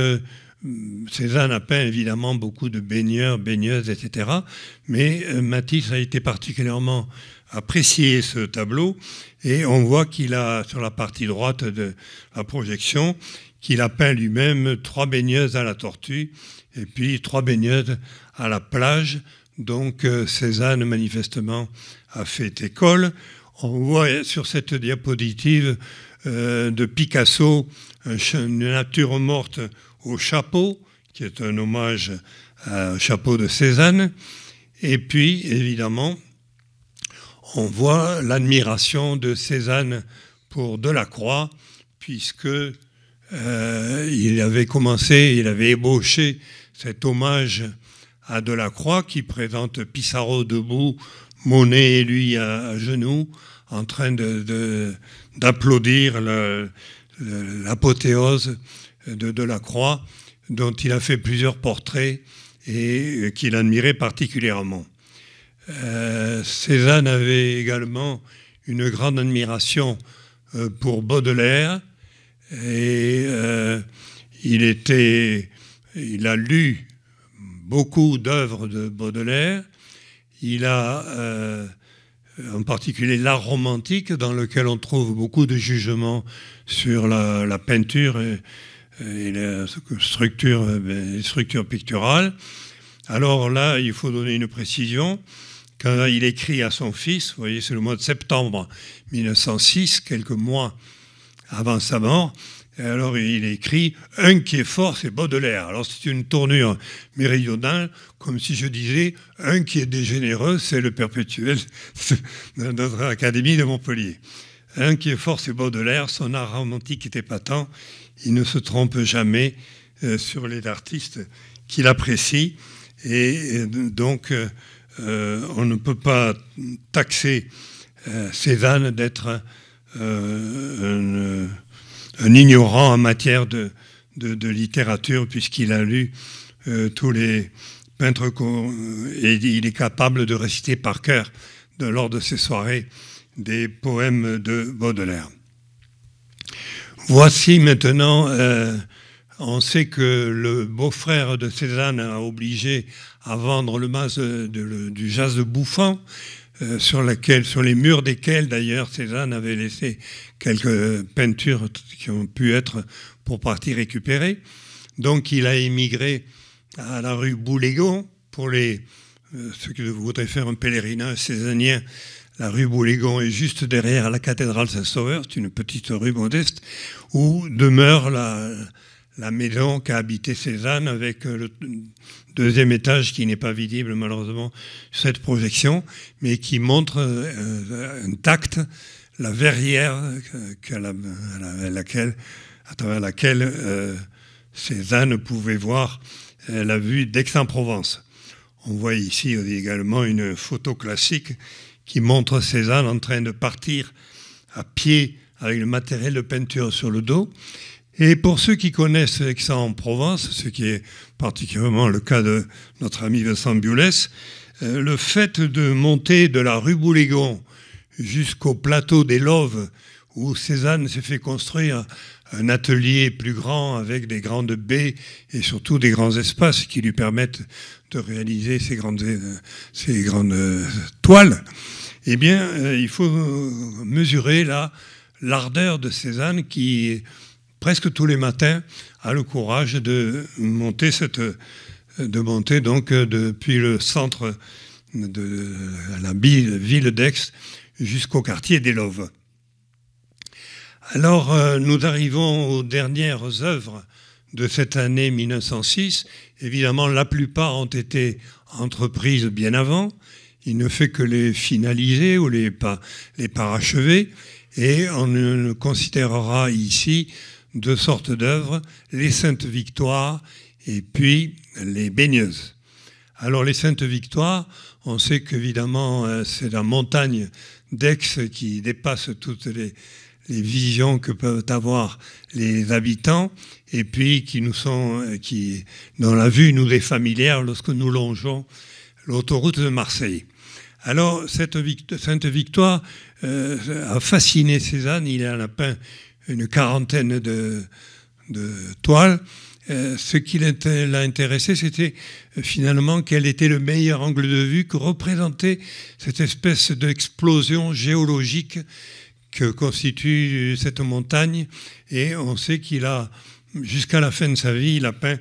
A: Cézanne a peint évidemment beaucoup de baigneurs, baigneuses, etc. Mais euh, Matisse a été particulièrement apprécié ce tableau et on voit qu'il a sur la partie droite de la projection, qu'il a peint lui-même trois baigneuses à la tortue et puis trois baigneuses à la plage. Donc euh, Cézanne, manifestement, a fait école. On voit hein, sur cette diapositive euh, de Picasso une nature morte au chapeau, qui est un hommage au chapeau de Cézanne. Et puis, évidemment, on voit l'admiration de Cézanne pour Delacroix, puisque euh, il avait commencé, il avait ébauché cet hommage à Delacroix qui présente Pissarro debout, Monet et lui à, genoux, en train d'applaudir de, l'apothéose de Delacroix, dont il a fait plusieurs portraits et qu'il admirait particulièrement. Euh, Cézanne avait également une grande admiration euh, pour Baudelaire, et euh, il était, il a lu beaucoup d'œuvres de Baudelaire. Il a euh, en particulier l'art romantique, dans lequel on trouve beaucoup de jugements sur la, peinture et, la structure, les structures picturales. Alors là, il faut donner une précision. Quand il écrit à son fils, vous voyez, c'est le mois de septembre 1906, quelques mois avant sa mort. alors il écrit Un qui est fort, c'est Baudelaire. Alors c'est une tournure méridionale, comme si je disais Un qui est dégénéreux, c'est le perpétuel de notre Académie de Montpellier. Un qui est fort, c'est Baudelaire. Son art romantique est épatant. Il ne se trompe jamais euh, sur les artistes qu'il apprécie. Et euh, donc, euh, on ne peut pas taxer Cézanne d'être euh, euh, un, ignorant en matière de, de, littérature, puisqu'il a lu euh, tous les peintres et il est capable de réciter par cœur, lors de ses soirées, des poèmes de Baudelaire. Voici maintenant, on sait que le beau-frère de Cézanne a obligé à vendre le masque du jazz de Bouffant euh, sur, laquelle, sur les murs desquels d'ailleurs Cézanne avait laissé quelques peintures qui ont pu être pour partie récupérées. Donc il a émigré à la rue Boulégon pour les, euh, ceux qui voudraient faire un pèlerinage césanien. La rue Boulégon est juste derrière la cathédrale Saint-Sauveur, c'est une petite rue modeste où demeure la, la maison qu'a habité Cézanne avec le, deuxième étage qui n'est pas visible malheureusement cette projection, mais qui montre euh, intacte la verrière à, laquelle, à travers laquelle euh, Cézanne pouvait voir euh, la vue d'Aix-en-Provence. On voit ici également une photo classique qui montre Cézanne en train de partir à pied avec le matériel de peinture sur le dos. Et pour ceux qui connaissent ça en provence ce qui est particulièrement le cas de notre ami Vincent Bioulès, euh, le fait de monter de la rue Boulégon jusqu'au plateau des Loves, où Cézanne s'est fait construire un atelier plus grand avec des grandes baies et surtout des grands espaces qui lui permettent de réaliser ces grandes, euh, ces grandes euh, toiles, eh bien, il faut mesurer là l'ardeur de Cézanne qui presque tous les matins, a le courage de monter, de donc euh, depuis le centre de la ville d'Aix jusqu'au quartier des Loves. Alors, euh, nous arrivons aux dernières œuvres de cette année 1906. Évidemment, la plupart ont été entreprises bien avant. Il ne fait que les finaliser ou les, les parachever. Et on ne considérera ici deux sortes d'œuvres, les Saintes Victoires et puis les baigneuses. Alors les Saintes Victoires, on sait qu'évidemment euh, c'est la montagne d'Aix qui dépasse toutes les, les, visions que peuvent avoir les habitants et puis qui nous sont, euh, qui, dans la vue nous est familière lorsque nous longeons l'autoroute de Marseille. Alors cette Sainte Victoire euh, a fasciné Cézanne, il en a peint une quarantaine de, toiles. Euh, ce qui l'a intéressé, c'était euh, finalement quel était le meilleur angle de vue que représentait cette espèce d'explosion géologique que constitue euh, cette montagne. Et on sait qu'il a, jusqu'à la fin de sa vie, il a peint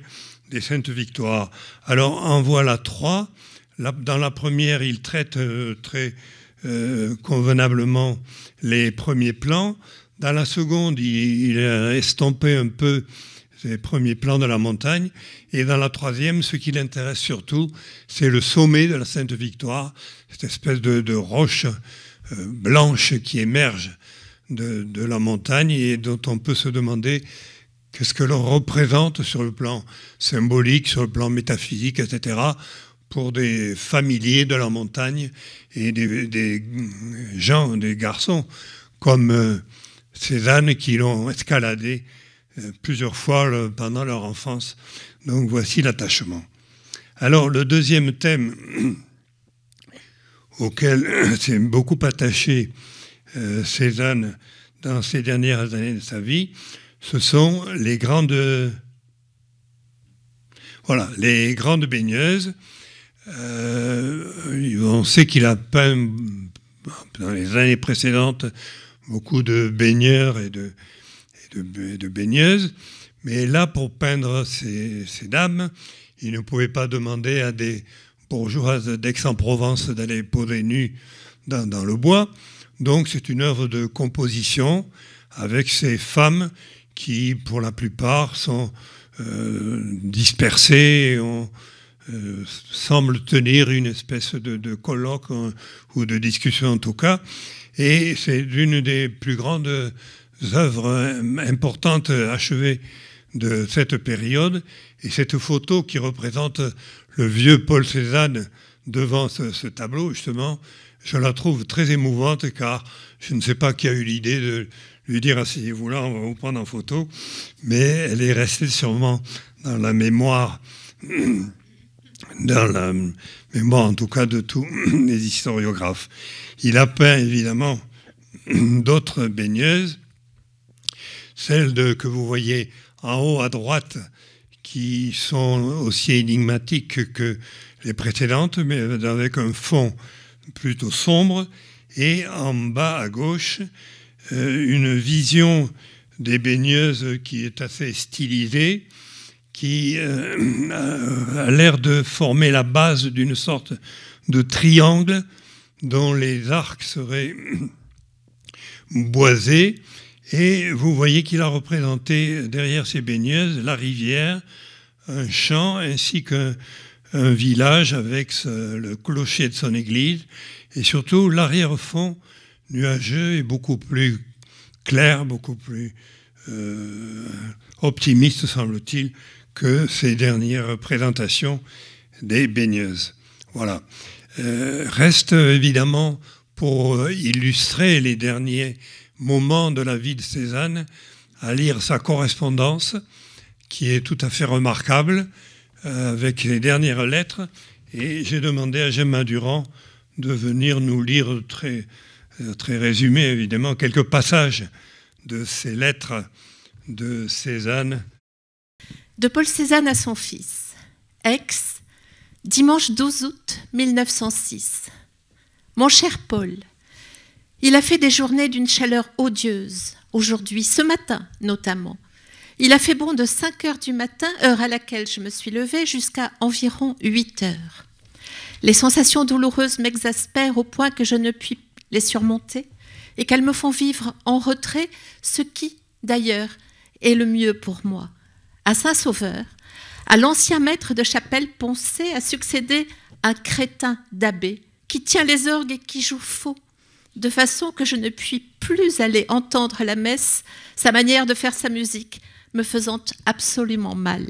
A: des Saintes Victoires. Alors en voilà trois. Dans la première, il traite très convenablement les premiers plans. Dans la seconde, il, a estompé un peu les premiers plans de la montagne. Et dans la troisième, ce qui l'intéresse surtout, c'est le sommet de la Sainte Victoire, cette espèce de, roche euh, blanche qui émerge de, la montagne et dont on peut se demander qu'est-ce que l'on représente sur le plan symbolique, sur le plan métaphysique, etc., pour des familiers de la montagne et des, gens, des garçons, comme... Euh, ces ânes qui l'ont escaladé euh, plusieurs fois euh, pendant leur enfance. Donc voici l'attachement. Alors le deuxième thème auquel s'est beaucoup attaché euh, Cézanne dans ces dernières années de sa vie, ce sont les grandes, voilà, les grandes baigneuses. on sait qu'il a peint dans les années précédentes beaucoup de baigneurs et de, baigneuses. Mais là, pour peindre ces, dames, il ne pouvait pas demander à des bourgeoises d'Aix-en-Provence d'aller poser nues dans, le bois. Donc c'est une œuvre de composition avec ces femmes qui, pour la plupart, sont euh, dispersées et euh, semblent tenir une espèce de, colloque euh, ou de discussion en tout cas. Et c'est l'une des plus grandes œuvres importantes achevées de cette période. Et cette photo qui représente le vieux Paul Cézanne devant ce, tableau, justement, je la trouve très émouvante car je ne sais pas qui a eu l'idée de lui dire asseyez-vous là, on va vous prendre en photo, mais elle est restée sûrement dans la mémoire, dans la mais moi en tout cas de tous les historiographes. Il a peint évidemment d'autres baigneuses, celles que vous voyez en haut à droite, qui sont aussi énigmatiques que les précédentes, mais avec un fond plutôt sombre, et en bas à gauche, euh, une vision des baigneuses qui est assez stylisée, qui euh, a l'air de former la base d'une sorte de triangle dont les arcs seraient boisés. Et vous voyez qu'il a représenté derrière ces baigneuses la rivière, un champ ainsi qu'un village avec le clocher de son église. Et surtout, l'arrière-fond nuageux est beaucoup plus clair, beaucoup plus euh, optimiste, semble-t-il, que ces dernières présentations des baigneuses. Voilà. Euh, reste évidemment, pour illustrer les derniers moments de la vie de Cézanne, à lire sa correspondance, qui est tout à fait remarquable, euh, avec les dernières lettres. Et j'ai demandé à Gemma Durand de venir nous lire très, euh, très résumé, évidemment, quelques passages de ces lettres de Cézanne
B: de Paul Cézanne à son fils. Aix, dimanche 12 août 1906. Mon cher Paul, il a fait des journées d'une chaleur odieuse, aujourd'hui, ce matin notamment. Il a fait bon de 5 heures du matin, heure à laquelle je me suis levée, jusqu'à environ 8 heures. Les sensations douloureuses m'exaspèrent au point que je ne puis les surmonter et qu'elles me font vivre en retrait, ce qui, d'ailleurs, est le mieux pour moi à Saint-Sauveur, à l'ancien maître de chapelle Poncé a succédé un crétin d'abbé qui tient les orgues et qui joue faux, de façon que je ne puis plus aller entendre la messe sa manière de faire sa musique, me faisant absolument mal.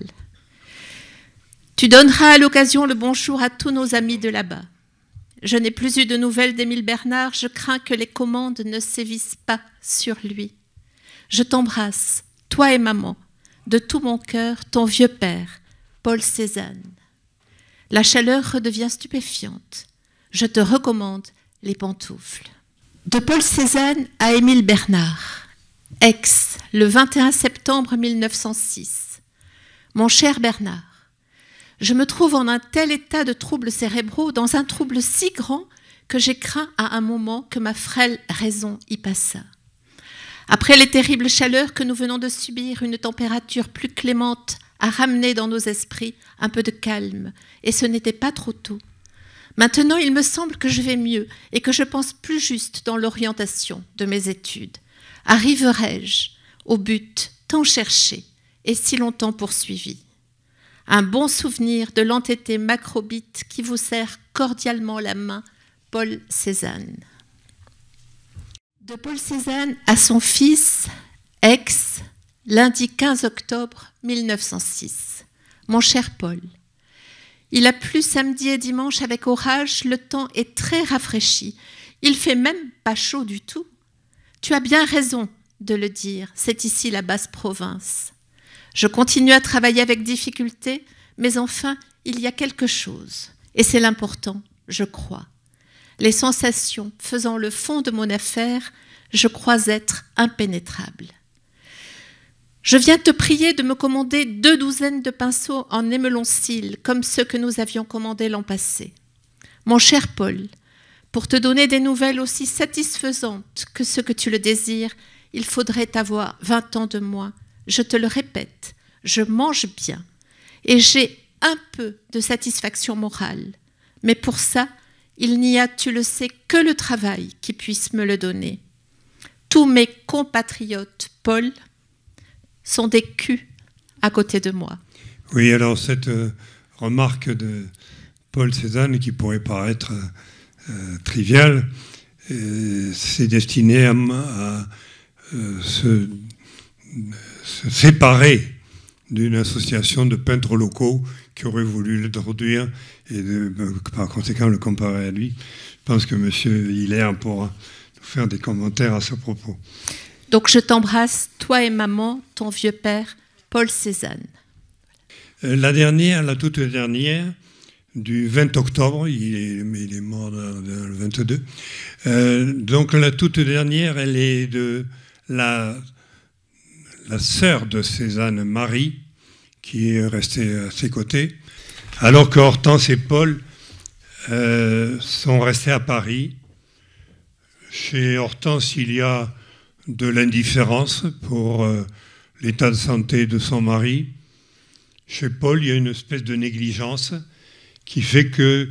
B: Tu donneras à l'occasion le bonjour à tous nos amis de là-bas. Je n'ai plus eu de nouvelles d'Émile Bernard, je crains que les commandes ne sévissent pas sur lui. Je t'embrasse, toi et maman, de tout mon cœur ton vieux père, Paul Cézanne. La chaleur redevient stupéfiante. Je te recommande les pantoufles. De Paul Cézanne à Émile Bernard. Aix, le 21 septembre 1906. Mon cher Bernard, je me trouve en un tel état de troubles cérébraux, dans un trouble si grand que j'ai craint à un moment que ma frêle raison y passât. Après les terribles chaleurs que nous venons de subir, une température plus clémente a ramené dans nos esprits un peu de calme, et ce n'était pas trop tôt. Maintenant, il me semble que je vais mieux et que je pense plus juste dans l'orientation de mes études. Arriverai-je au but tant cherché et si longtemps poursuivi Un bon souvenir de l'entêté macrobite qui vous serre cordialement la main, Paul Cézanne. De Paul Cézanne à son fils, ex, lundi 15 octobre 1906. Mon cher Paul, il a plu samedi et dimanche avec orage, le temps est très rafraîchi. Il fait même pas chaud du tout. Tu as bien raison de le dire, c'est ici la basse province. Je continue à travailler avec difficulté, mais enfin, il y a quelque chose, et c'est l'important, je crois les sensations faisant le fond de mon affaire, je crois être impénétrable. Je viens te prier de me commander deux douzaines de pinceaux en émelon cils, comme ceux que nous avions commandés l'an passé. Mon cher Paul, pour te donner des nouvelles aussi satisfaisantes que ce que tu le désires, il faudrait avoir vingt ans de moins. Je te le répète, je mange bien et j'ai un peu de satisfaction morale. Mais pour ça, il n'y a, tu le sais, que le travail qui puisse me le donner. Tous mes compatriotes, Paul, sont des culs à côté de moi.
A: Oui, alors cette euh, remarque de Paul Cézanne, qui pourrait paraître euh, euh, triviale, c'est destiné à, se séparer d'une association de peintres locaux qui aurait voulu le traduire et de, par conséquent le comparer à lui. Je pense que M. Hilaire pourra nous faire des commentaires à ce propos. Donc
B: je t'embrasse, toi et maman, ton vieux père, Paul Cézanne.
A: Euh, la dernière, la toute dernière, du 20 octobre, il est, il est mort le 22. Euh, donc la toute dernière, elle est de la, la sœur de Cézanne, Marie, qui est resté à ses côtés, alors que Hortense et Paul euh, sont restés à Paris. Chez Hortense, il y a de l'indifférence pour euh, l'état de santé de son mari. Chez Paul, il y a une espèce de négligence qui fait que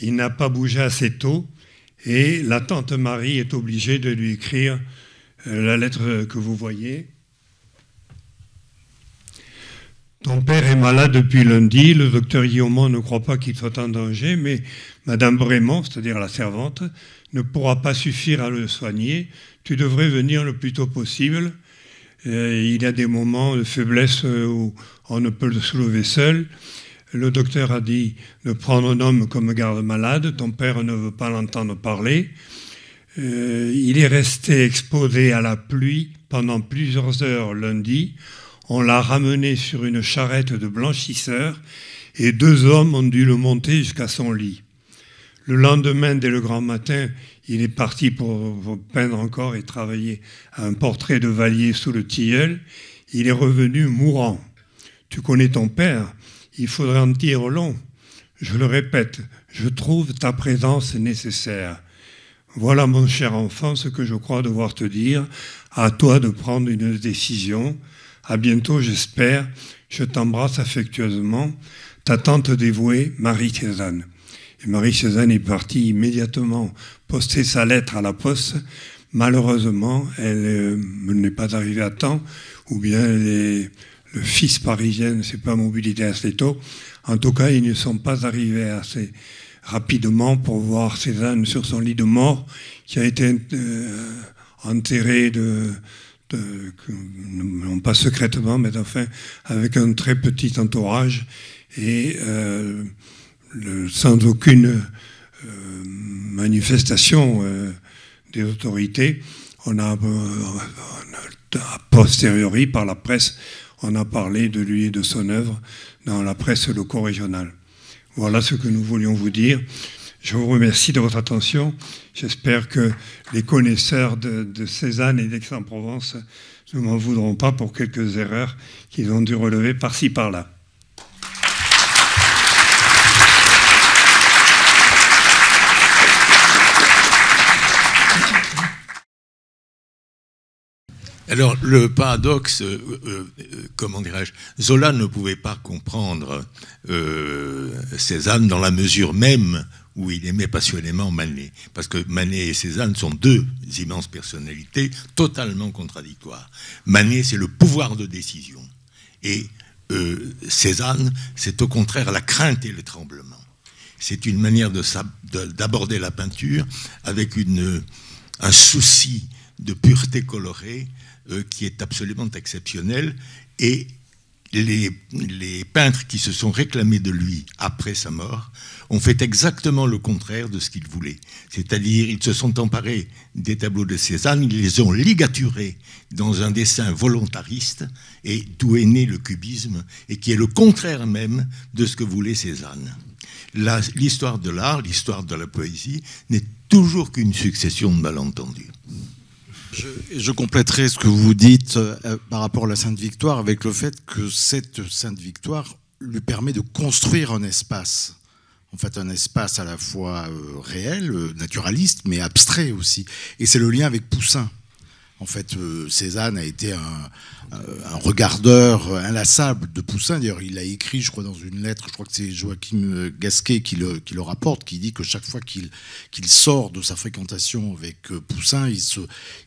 A: il n'a pas bougé assez tôt et la tante Marie est obligée de lui écrire euh, la lettre que vous voyez « Ton père est malade depuis lundi. Le docteur Guillaumont ne croit pas qu'il soit en danger, mais Madame Brémont, c'est-à-dire la servante, ne pourra pas suffire à le soigner. Tu devrais venir le plus tôt possible. Euh, il y a des moments de faiblesse euh, où on ne peut le soulever seul. Le docteur a dit de prendre un homme comme garde-malade. Ton père ne veut pas l'entendre parler. Euh, il est resté exposé à la pluie pendant plusieurs heures lundi. On l'a ramené sur une charrette de blanchisseur et deux hommes ont dû le monter jusqu'à son lit. Le lendemain, dès le grand matin, il est parti pour peindre encore et travailler un portrait de Valier sous le tilleul. Il est revenu mourant. Tu connais ton père, il faudrait en tirer long. Je le répète, je trouve ta présence nécessaire. Voilà, mon cher enfant, ce que je crois devoir te dire. À toi de prendre une décision. À bientôt, j'espère. Je t'embrasse affectueusement. Ta tante dévouée, Marie-Cézanne. Et Marie-Cézanne est partie immédiatement poster sa lettre à la poste. Malheureusement, elle euh, n'est pas arrivée à temps, ou bien les, le fils parisien ne s'est pas mobilité assez tôt. En tout cas, ils ne sont pas arrivés assez rapidement pour voir Cézanne sur son lit de mort, qui a été euh, enterrée de, euh, non pas secrètement, mais enfin avec un très petit entourage et euh, sans aucune euh, manifestation des autorités. On a, a posteriori, par la presse, on a parlé de lui et de son œuvre dans la presse loco-régionale. Voilà ce que nous voulions vous dire. Je vous remercie de votre attention. J'espère que les connaisseurs de, Cézanne et d'Aix-en-Provence ne m'en voudront pas pour quelques erreurs qu'ils ont dû relever par-ci par-là.
C: Alors, le paradoxe, euh, euh, euh, comment dirais-je, Zola ne pouvait pas comprendre Cézanne dans la mesure même où il aimait passionnément Manet. Parce que Manet et Cézanne sont deux immenses personnalités totalement contradictoires. Manet, c'est le pouvoir de décision. Et Cézanne, c'est au contraire la crainte et le tremblement. C'est une manière d'aborder la peinture avec une, un souci de pureté colorée euh, qui est absolument exceptionnelle. Et les, peintres qui se sont réclamés de lui après sa mort ont fait exactement le contraire de ce qu'ils voulaient. C'est-à-dire, ils se sont emparés des tableaux de Cézanne, ils les ont ligaturés dans un dessin volontariste, et d'où est né le cubisme, et qui est le contraire même de ce que voulait Cézanne. L'histoire de l'art, l'histoire de la poésie,
D: n'est toujours qu'une succession de malentendus. Je, compléterai ce que vous dites euh, par rapport à la Sainte Victoire avec le fait que cette Sainte Victoire lui permet de construire un espace. En fait, un espace à la fois euh, réel, euh, naturaliste, mais abstrait aussi. Et c'est le lien avec Poussin. En fait, euh, Cézanne a été un, regardeur inlassable de Poussin. D'ailleurs, il a écrit, je crois, dans une lettre, je crois que c'est Joachim Gasquet qui le, qui rapporte, qui dit que chaque fois qu'il sort de sa fréquentation avec euh, Poussin, il se,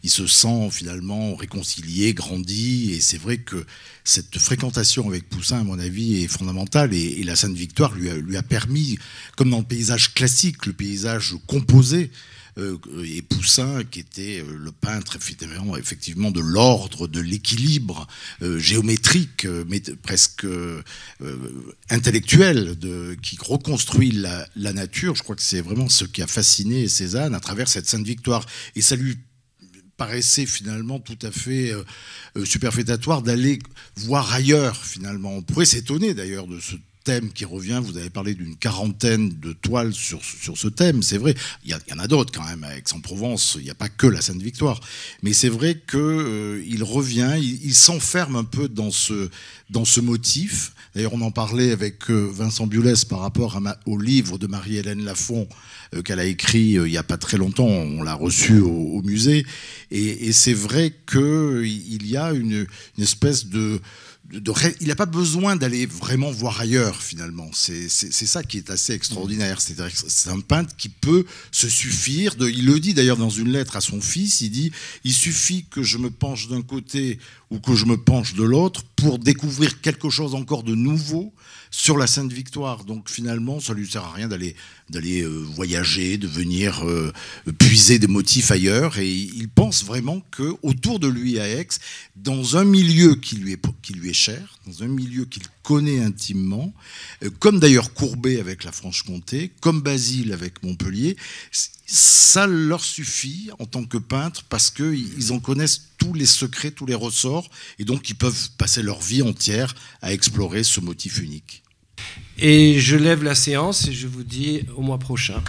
D: il se sent finalement réconcilié, grandi. Et c'est vrai que cette fréquentation avec Poussin, à mon avis, est fondamentale. Et, la Sainte-Victoire lui a, lui a permis, comme dans le paysage classique, le paysage composé, euh, et Poussin, qui était euh, le peintre effectivement de l'ordre, de l'équilibre euh, géométrique, mais presque intellectuel, qui reconstruit la, la nature. Je crois que c'est vraiment ce qui a fasciné Cézanne à travers cette Sainte Victoire. Et ça lui paraissait finalement tout à fait superfétatoire d'aller voir ailleurs finalement. On pourrait s'étonner d'ailleurs de ce thème qui revient. Vous avez parlé d'une quarantaine de toiles sur, sur ce thème. C'est vrai, il y, en a d'autres quand même. À Aix-en-Provence, il n'y a pas que la sainte victoire. Mais c'est vrai qu'il euh, revient, il, s'enferme un peu dans ce, dans ce motif. D'ailleurs, on en parlait avec euh, Vincent Bulès par rapport à au livre de Marie-Hélène Lafont euh, qu'elle a écrit il n'y a pas très longtemps. On l'a reçu au, musée. Et, c'est vrai qu'il y a une espèce de il n'a pas besoin d'aller vraiment voir ailleurs finalement. C'est ça qui est assez extraordinaire. C'est un peintre qui peut se suffire. De, il le dit d'ailleurs dans une lettre à son fils. Il dit il suffit que je me penche d'un côté ou que je me penche de l'autre pour découvrir quelque chose encore de nouveau sur la Sainte Victoire. Donc finalement, ça lui sert à rien d'aller d'aller euh, voyager, de venir euh, puiser des motifs ailleurs. Et il pense vraiment que autour de lui à Aix, dans un milieu qui lui est qui lui est cher, dans un milieu qu'il connaît intimement, euh, comme d'ailleurs Courbet avec la Franche-Comté, comme Basile avec Montpellier, ça leur suffit en tant que peintre parce qu'ils en connaissent tous les secrets, tous les ressorts, et donc ils peuvent passer leur vie entière à explorer ce motif unique.
A: Et je lève la séance et je vous dis au mois prochain.